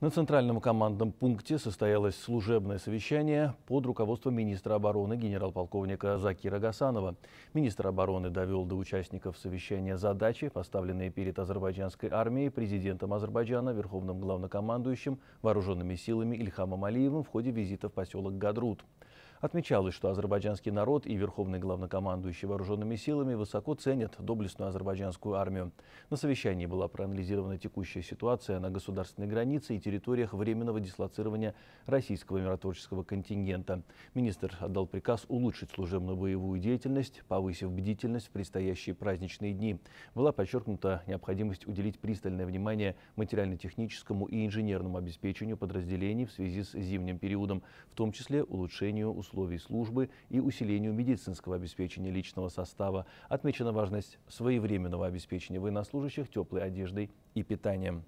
На центральном командном пункте состоялось служебное совещание под руководством министра обороны генерал-полковника Закира Гасанова. Министр обороны довел до участников совещания задачи, поставленные перед азербайджанской армией, президентом Азербайджана, верховным главнокомандующим, вооруженными силами Ильхамом Алиевым в ходе визита в поселок Гадрут. Отмечалось, что азербайджанский народ и верховный главнокомандующий вооруженными силами высоко ценят доблестную азербайджанскую армию. На совещании была проанализирована текущая ситуация на государственной границе и территориях временного дислоцирования российского миротворческого контингента. Министр отдал приказ улучшить служебную боевую деятельность, повысив бдительность в предстоящие праздничные дни. Была подчеркнута необходимость уделить пристальное внимание материально-техническому и инженерному обеспечению подразделений в связи с зимним периодом, в том числе улучшению условий службы и усилению медицинского обеспечения личного состава. Отмечена важность своевременного обеспечения военнослужащих теплой одеждой и питанием.